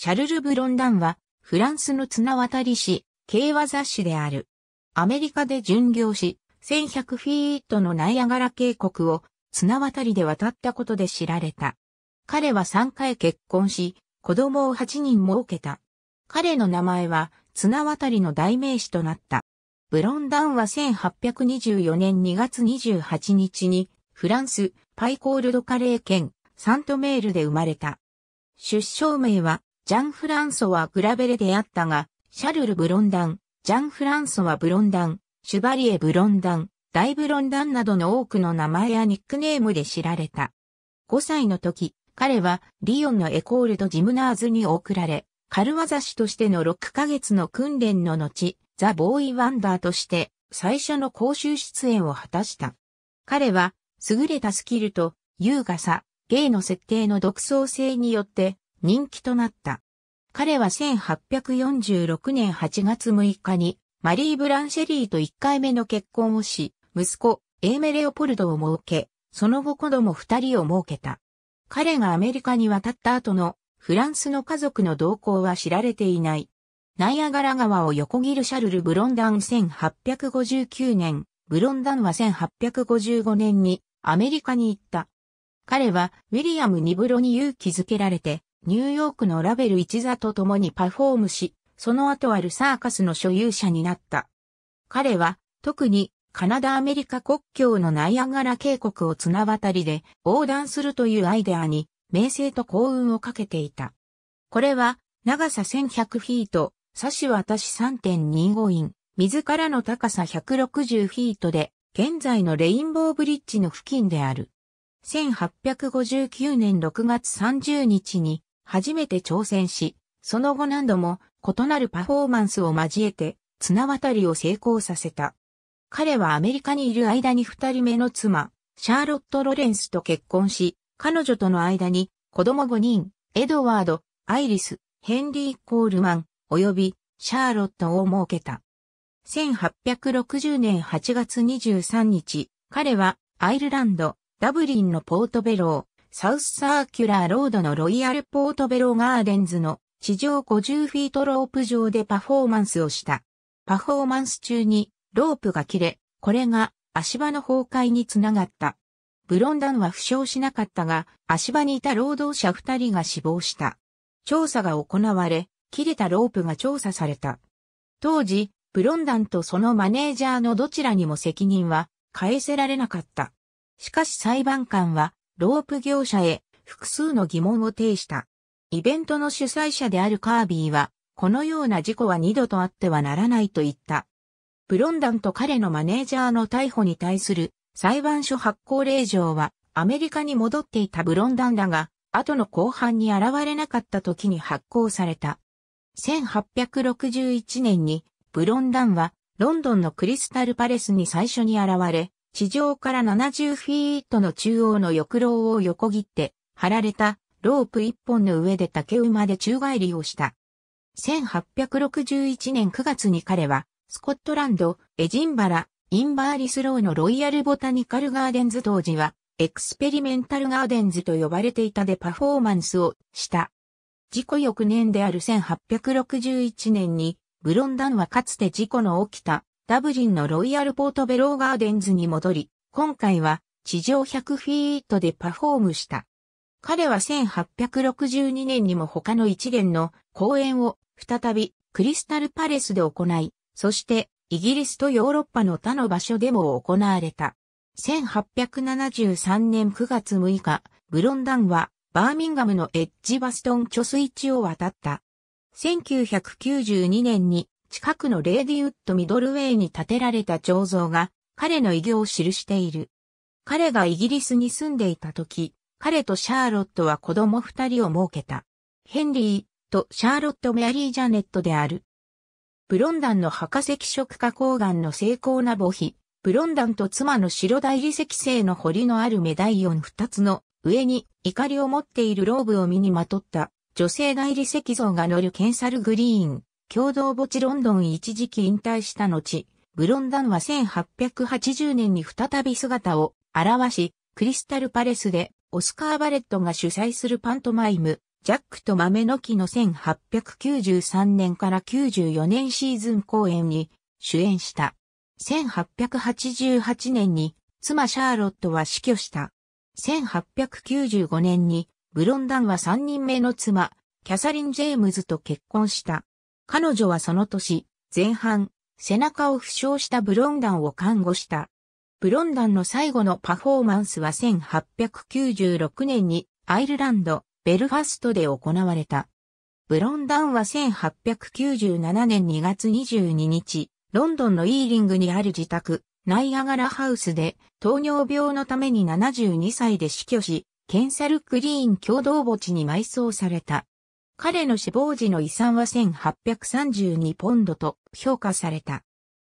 シャルル・ブロンダンは、フランスの綱渡り師、競馬雑誌である。アメリカで巡業し、1100フィートのナイアガラ渓谷を綱渡りで渡ったことで知られた。彼は3回結婚し、子供を8人設けた。彼の名前は綱渡りの代名詞となった。ブロンダンは1824年2月28日にフランスパイコールドカレー県サントメールで生まれた。出生名はジャン・フランソワ・グラベレであったが、シャルル・ブロンダン、ジャン・フランソはブロンダン、シュバリエ・ブロンダン、ダイ・ブロンダンなどの多くの名前やニックネームで知られた。5歳の時、彼はリヨンのエコールド・ジムナーズに送られ、軽業師としての6ヶ月の訓練の後、ザ・ボーイ・ワンダーとして最初の講習出演を果たした。彼は優れたスキルと優雅さ、芸の設定の独創性によって人気となった。彼は1846年8月6日にマリー・ブランシェリーと1回目の結婚をし、息子、エーメ・レオポルドを設け、その後子供2人を設けた。彼がアメリカに渡った後のフランスの家族の動向は知られていない。ナイアガラ川を横切るシャルル・ブロンダン1859年、ブロンダンは1855年にアメリカに行った。彼はウィリアム・ニブロに勇気づけられてニューヨークのラベル一座と共にパフォームし、その後あるサーカスの所有者になった。彼は、特に、カナダアメリカ国境のナイアガラ渓谷を綱渡りで横断するというアイデアに、名声と幸運をかけていた。これは、長さ1100フィート、差し渡し3.25イン、自らの高さ160フィートで、現在のレインボーブリッジの付近である。1859年6月30日に、初めて挑戦し、その後何度も異なるパフォーマンスを交えて綱渡りを成功させた。彼はアメリカにいる間に二人目の妻、シャーロット・ロレンスと結婚し、彼女との間に子供5人、エドワード、アイリス、ヘンリー・コールマン、及びシャーロットを設けた。1860年8月23日、彼はアイルランド、ダブリンのポートベロサウスサーキュラーロードのロイヤルポートベロガーデンズの地上50フィートロープ上でパフォーマンスをした。パフォーマンス中にロープが切れ、これが足場の崩壊につながった。ブロンダンは負傷しなかったが、足場にいた労働者2人が死亡した。調査が行われ、切れたロープが調査された。当時、ブロンダンとそのマネージャーのどちらにも責任は返せられなかった。しかし裁判官はロープ業者へ複数の疑問を呈した。イベントの主催者であるカービーは、このような事故は二度とあってはならないと言った。ブロンダンと彼のマネージャーの逮捕に対する裁判所発行令状はアメリカに戻っていたブロンダンだが、後の後半に現れなかった時に発行された。1861年にブロンダンはロンドンのクリスタルパレスに最初に現れ、地上から70フィートの中央の浴廊を横切って、張られたロープ1本の上で竹馬で宙返りをした。1861年9月に彼は、スコットランド、エジンバラ、インバーリスローのロイヤルボタニカルガーデンズ当時は、エクスペリメンタルガーデンズと呼ばれていたでパフォーマンスをした。事故翌年である1861年に、ブロンダンはかつて事故の起きたダブリンのロイヤルポートベローガーデンズに戻り、今回は地上100フィートでパフォームした。彼は1862年にも他の一連の公演を再びクリスタルパレスで行い、そしてイギリスとヨーロッパの他の場所でも行われた。1873年9月6日、ブロンダンはバーミンガムのエッジバストン貯水池を渡った。1992年に近くのレーディウッドミドルウェイに建てられた彫像が、彼の偉業を記している。彼がイギリスに住んでいた時、彼とシャーロットは子供二人を設けた。ヘンリーとシャーロット・メアリー・ジャネットである。ブロンダンの博石色加工岩の精巧な墓碑、ブロンダンと妻の白大理石製の彫りのあるメダイオン二つの上に怒りを持っているローブを身にまとった女性大理石像が乗るケンサルグリーン。共同墓地ロンドン一時期引退した後、ブロンダンは1880年に再び姿を現し、クリスタルパレスでオスカー・バレットが主催するパントマイム、ジャックと豆の木の1893年から94年シーズン公演に主演した。1888年に妻シャーロットは死去した。1895年にブロンダンは3人目の妻、キャサリン・ジェームズと結婚した。彼女はその年、前半、背中を負傷したブロンダンを看護した。ブロンダンの最後のパフォーマンスは1896年にアイルランド、ベルファストで行われた。ブロンダンは1897年2月22日、ロンドンのイーリングにある自宅、ナイアガラハウスで糖尿病のために72歳で死去し、ケンサルクリーン共同墓地に埋葬された。彼の死亡時の遺産は1832ポンドと評価された。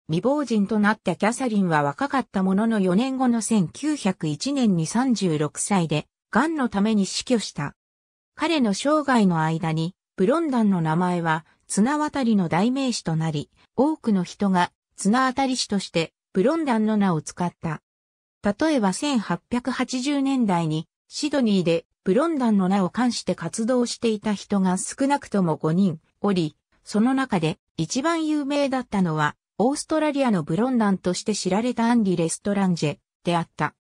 未亡人となったキャサリンは若かったものの4年後の1901年に36歳で、癌のために死去した。彼の生涯の間に、ブロンダンの名前は、綱渡りの代名詞となり、多くの人が、綱渡り師として、ブロンダンの名を使った。例えば1880年代に、シドニーでブロンダンの名を冠して活動していた人が少なくとも5人おり、その中で一番有名だったのは、オーストラリアのブロンダンとして知られたアンリ・レストランジェであった。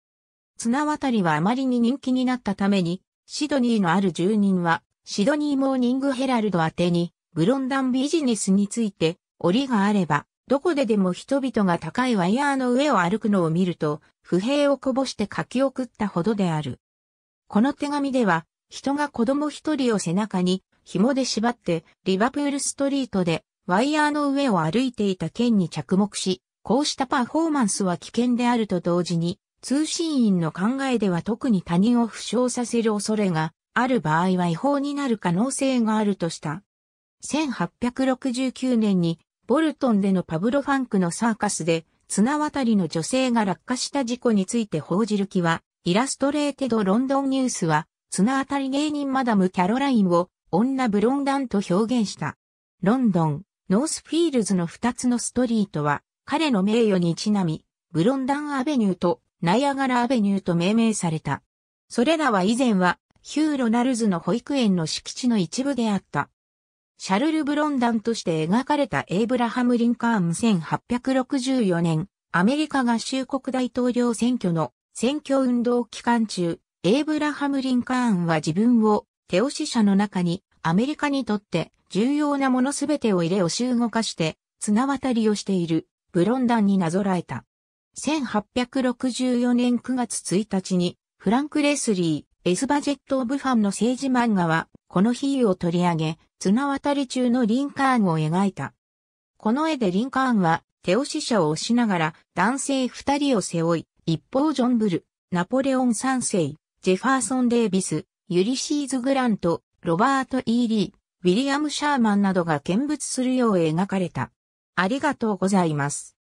綱渡りはあまりに人気になったために、シドニーのある住人は、シドニーモーニングヘラルド宛てに、ブロンダンビジネスについて、りがあれば、どこででも人々が高いワイヤーの上を歩くのを見ると、不平をこぼして書き送ったほどである。この手紙では、人が子供一人を背中に紐で縛って、リバプールストリートでワイヤーの上を歩いていた剣に着目し、こうしたパフォーマンスは危険であると同時に、通信員の考えでは特に他人を負傷させる恐れがある場合は違法になる可能性があるとした。1869年にボルトンでのパブロ・ファンクのサーカスで綱渡りの女性が落下した事故について報じる気はイラストレーテドロンドンニュースは、綱当たり芸人マダムキャロラインを女ブロンダンと表現した。ロンドン、ノースフィールズの2つのストリートは、彼の名誉にちなみ、ブロンダンアベニューとナイアガラアベニューと命名された。それらは以前は、ヒュー・ロナルズの保育園の敷地の一部であった。シャルル・ブロンダンとして描かれたエイブラハム・リンカーン1864年、アメリカ合衆国大統領選挙の選挙運動期間中、エイブラハム・リンカーンは自分を手押し者の中にアメリカにとって重要なものすべてを入れ押し動かして綱渡りをしているブロンダンになぞらえた。1864年9月1日にフランク・レスリー、エスバジェット・オブ・ファンの政治漫画はこの比喩を取り上げ綱渡り中のリンカーンを描いた。この絵でリンカーンは手押し者を押しながら男性二人を背負い一方ジョン・ブル、ナポレオン三世、ジェファーソン・デイビス、ユリシーズ・グラント、ロバート・イーリー、ウィリアム・シャーマンなどが見物するよう描かれた。ありがとうございます。